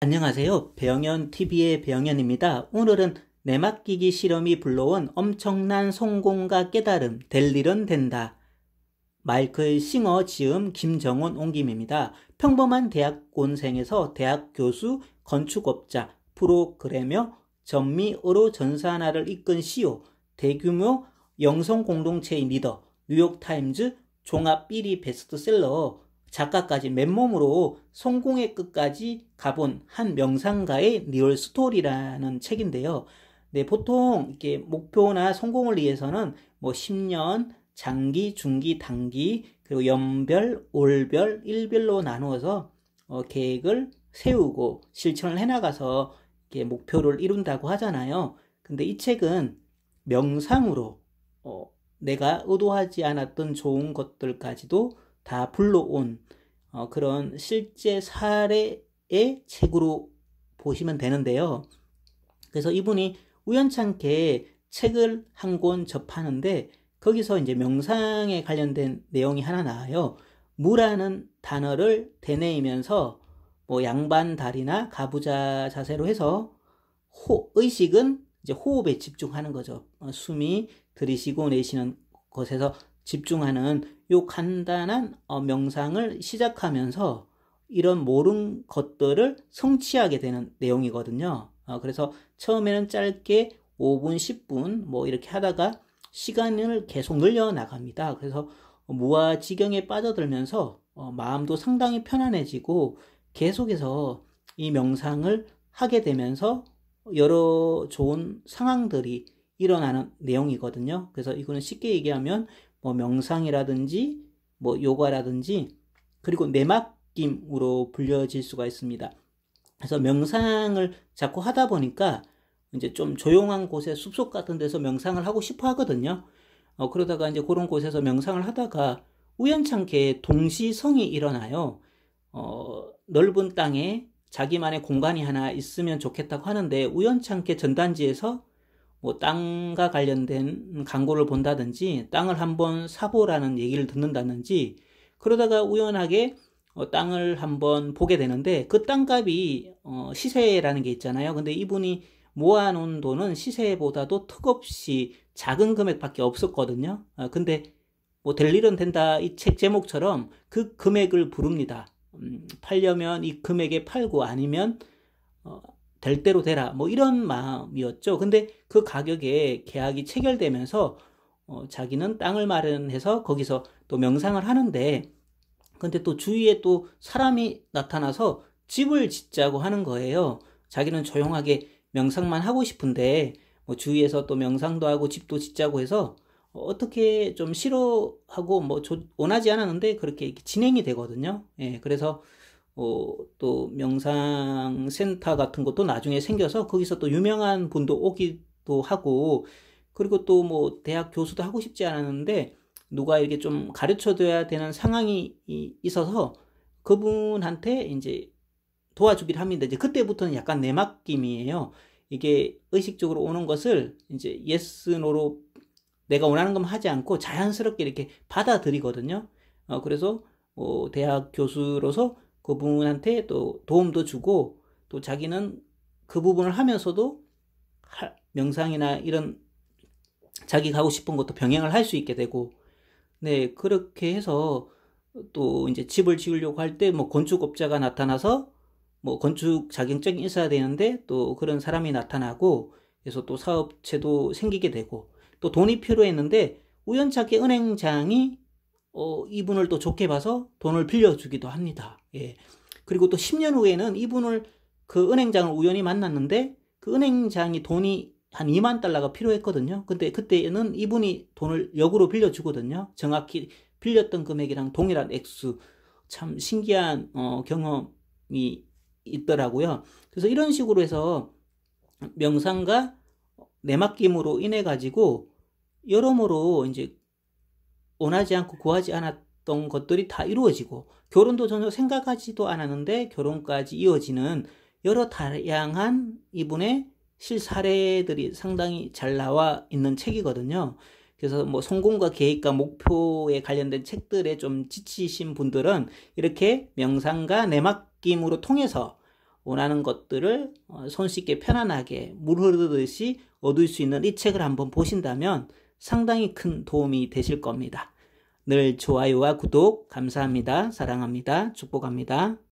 안녕하세요. 배영현 TV의 배영현입니다. 오늘은 내맡기기 실험이 불러온 엄청난 성공과 깨달음, 될 일은 된다. 마이클 싱어 지음 김정원 옹김입니다. 평범한 대학원생에서 대학 교수, 건축업자, 프로그래머, 전미어로 전사 하나를 이끈 CEO, 대규모 영성 공동체의 리더, 뉴욕타임즈 종합 1위 베스트셀러, 작가까지 맨몸으로 성공의 끝까지 가본 한 명상가의 리얼 스토리라는 책인데요. 네, 보통 이렇게 목표나 성공을 위해서는 뭐 10년, 장기, 중기, 단기, 그리고 연별, 올별, 일별로 나누어서 어, 계획을 세우고 실천을 해나가서 이렇게 목표를 이룬다고 하잖아요. 근데 이 책은 명상으로 어, 내가 의도하지 않았던 좋은 것들까지도 다 불러온 어, 그런 실제 사례의 책으로 보시면 되는데요. 그래서 이분이 우연찮게 책을 한 권 접하는데 거기서 이제 명상에 관련된 내용이 하나 나와요. 무라는 단어를 되뇌이면서 뭐 양반 다리나 가부좌 자세로 해서 호, 의식은 이제 호흡에 집중하는 거죠. 어, 숨이 들이쉬고 내쉬는 것에서 집중하는 요 간단한 어, 명상을 시작하면서 이런 모른 것들을 성취하게 되는 내용이거든요. 어, 그래서 처음에는 짧게 5분, 10분 뭐 이렇게 하다가 시간을 계속 늘려 나갑니다. 그래서 무아 지경에 빠져들면서 어, 마음도 상당히 편안해지고 계속해서 이 명상을 하게 되면서 여러 좋은 상황들이 일어나는 내용이거든요. 그래서 이거는 쉽게 얘기하면 뭐 명상이라든지 뭐 요가라든지 그리고 내막김으로 불려질 수가 있습니다. 그래서 명상을 자꾸 하다 보니까 이제 좀 조용한 곳에 숲속 같은 데서 명상을 하고 싶어 하거든요. 어, 그러다가 이제 그런 곳에서 명상을 하다가 우연찮게 동시성이 일어나요. 어, 넓은 땅에 자기만의 공간이 하나 있으면 좋겠다고 하는데 우연찮게 전단지에서 뭐 땅과 관련된 광고를 본다든지 땅을 한번 사보라는 얘기를 듣는다든지 그러다가 우연하게 어, 땅을 한번 보게 되는데 그 땅값이 어, 시세라는 게 있잖아요. 근데 이분이 모아놓은 돈은 시세보다도 턱없이 작은 금액밖에 없었거든요. 어, 근데 뭐 될 일은 된다 이 책 제목처럼 그 금액을 부릅니다. 음, 팔려면 이 금액에 팔고 아니면 어, 될 대로 되라 뭐 이런 마음이었죠. 근데 그 가격에 계약이 체결되면서 어, 자기는 땅을 마련해서 거기서 또 명상을 하는데 근데 또 주위에 또 사람이 나타나서 집을 짓자고 하는 거예요. 자기는 조용하게 명상만 하고 싶은데 뭐 주위에서 또 명상도 하고 집도 짓자고 해서 어떻게 좀 싫어하고 뭐 원하지 않았는데 그렇게 진행이 되거든요. 예, 그래서 어, 또 명상 센터 같은 것도 나중에 생겨서 거기서 또 유명한 분도 오기도 하고 그리고 또 뭐 대학 교수도 하고 싶지 않았는데 누가 이렇게 좀 가르쳐줘야 되는 상황이 있어서 그분한테 이제 도와주기를 합니다. 이제 그때부터는 약간 내막김이에요 이게 의식적으로 오는 것을 이제 예스 노로 내가 원하는 것만 하지 않고 자연스럽게 이렇게 받아들이거든요. 어, 그래서 어, 대학 교수로서 그분한테 또 도움도 주고 또 자기는 그 부분을 하면서도 명상이나 이런 자기 가고 싶은 것도 병행을 할 수 있게 되고 네 그렇게 해서 또 이제 집을 지으려고 할 때 뭐 건축업자가 나타나서 뭐 건축 자격증이 있어야 되는데 또 그런 사람이 나타나고 그래서 또 사업체도 생기게 되고 또 돈이 필요했는데 우연찮게 은행장이 어, 이분을 또 좋게 봐서 돈을 빌려주기도 합니다. 예. 그리고 또 10년 후에는 이분을 그 은행장을 우연히 만났는데 그 은행장이 돈이 한 2만 달러가 필요했거든요. 근데 그때는 이분이 돈을 역으로 빌려주거든요. 정확히 빌렸던 금액이랑 동일한 액수. 참 신기한 어, 경험이 있더라고요. 그래서 이런 식으로 해서 명상과 내맡김으로 인해 가지고 여러모로 이제 원하지 않고 구하지 않았 했던 것들이 다 이루어지고 결혼도 전혀 생각하지도 않았는데 결혼까지 이어지는 여러 다양한 이분의 실사례들이 상당히 잘 나와 있는 책이거든요. 그래서 뭐 성공과 계획과 목표에 관련된 책들에 좀 지치신 분들은 이렇게 명상과 내맡김으로 통해서 원하는 것들을 어, 손쉽게 편안하게 물 흐르듯이 얻을 수 있는 이 책을 한번 보신다면 상당히 큰 도움이 되실 겁니다. 늘 좋아요와 구독 감사합니다. 사랑합니다. 축복합니다.